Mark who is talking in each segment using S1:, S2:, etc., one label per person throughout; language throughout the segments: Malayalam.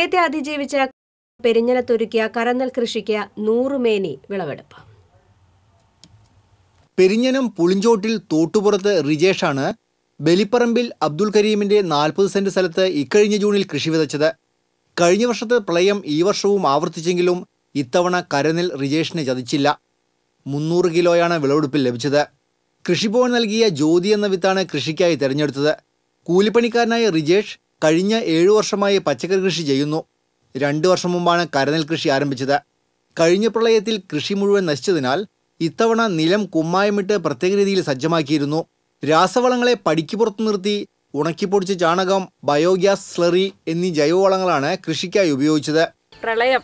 S1: പ്രളയത്തെ അതിജീവിച്ച പെരിഞ്ഞലത്തൊരുക്കിയ കരന്നൽ കൃഷിക്ക് നൂറുമേനി വിളവെടുപ്പ്
S2: പെരിഞ്ഞനം പുളിഞ്ചോട്ടിൽ തോട്ടുപുറത്ത് റിജേഷാണ് ബലിപ്പറമ്പിൽ അബ്ദുൽ കരീമിന്റെ നാൽപ്പത് സെന്റ് സ്ഥലത്ത് ഇക്കഴിഞ്ഞ ജൂണിൽ കൃഷി വിതച്ചത് കഴിഞ്ഞ വർഷത്തെ പ്രളയം ഈ വർഷവും ആവർത്തിച്ചെങ്കിലും ഇത്തവണ കരനിൽ റിജേഷിനെ ചതിച്ചില്ല മുന്നൂറ് കിലോയാണ് വിളവെടുപ്പിൽ ലഭിച്ചത് കൃഷിഭവൻ നൽകിയ ജ്യോതി എന്ന വിത്താണ് കൃഷിക്കായി തിരഞ്ഞെടുത്തത് കൂലിപ്പണിക്കാരനായ റിജേഷ് കഴിഞ്ഞ ഏഴു വർഷമായി പച്ചക്കറി കൃഷി ചെയ്യുന്നു രണ്ടു വർഷം മുമ്പാണ് കരനെൽ കൃഷി ആരംഭിച്ചത് കഴിഞ്ഞ പ്രളയത്തിൽ കൃഷി മുഴുവൻ നശിച്ചതിനാൽ ഇത്തവണ നിലം കുമ്മായമിട്ട് പ്രത്യേക രീതിയിൽ സജ്ജമാക്കിയിരുന്നു രാസവളങ്ങളെ പടിക്ക് പുറത്തു നിർത്തി ഉണക്കിപ്പൊടിച്ച ചാണകം ബയോഗ്യാസ് സ്ലറി എന്നീ ജൈവവളങ്ങളാണ് കൃഷിക്കായി ഉപയോഗിച്ചത്
S1: പ്രളയം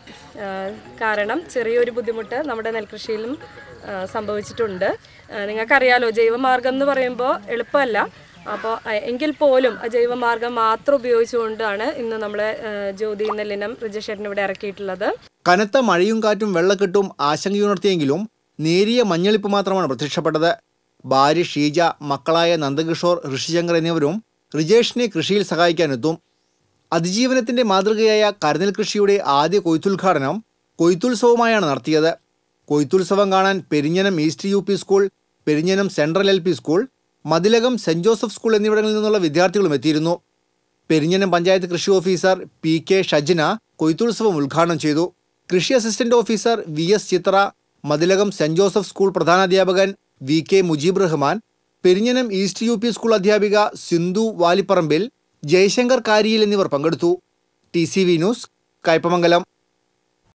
S1: കാരണം ചെറിയൊരു ബുദ്ധിമുട്ട് നമ്മുടെ നെൽകൃഷിയിലും സംഭവിച്ചിട്ടുണ്ട് നിങ്ങൾക്കറിയാലോ ജൈവമാർഗം എന്ന് പറയുമ്പോൾ എളുപ്പമല്ല അപ്പോൾ എങ്കിൽ പോലും ജൈവമാർഗം മാത്രം ഉപയോഗിച്ചുകൊണ്ടാണ് ഇന്ന് നമ്മളെ ജ്യോതി നെല്ലിനം ലിനം ഇവിടെ ഇറക്കിയിട്ടുള്ളത്
S2: കനത്ത മഴയും കാറ്റും വെള്ളക്കെട്ടും ആശങ്കയുണർത്തിയെങ്കിലും നേരിയ മഞ്ഞളിപ്പ് മാത്രമാണ് പ്രത്യക്ഷപ്പെട്ടത് ഭാര്യ ഷീജ മക്കളായ നന്ദകിഷോർ ഋഷിശങ്കർ എന്നിവരും റിജേഷിനെ കൃഷിയിൽ സഹായിക്കാനെത്തും അതിജീവനത്തിന്റെ മാതൃകയായ കരനൽ കൃഷിയുടെ ആദ്യ കൊയ്ത്തുദ്ഘാടനം കൊയ്ത്തുത്സവമായാണ് നടത്തിയത് കൊയ്ത്തുത്സവം കാണാൻ Perinjanam east U school Perinjanam central L school Mathilakam saint Joseph school എന്നിവിടങ്ങളിൽ നിന്നുള്ള വിദ്യാർത്ഥികളും എത്തിയിരുന്നു പെരിഞ്ഞനം പഞ്ചായത്ത് കൃഷി ഓഫീസർ പി കെ ഷജ്ന കൊയ്ത്തുത്സവം ഉദ്ഘാടനം ചെയ്തു കൃഷി assistant officer V S Chithra Mathilakam saint Joseph school പ്രധാനാധ്യാപകൻ V K Mujeeb Rahman Perinjanam east U P school അധ്യാപിക സിന്ധു വാലിപ്പറമ്പിൽ ജയശങ്കർ കാരിയിൽ എന്നിവർ പങ്കെടുത്തു T C V news Kaipamangalam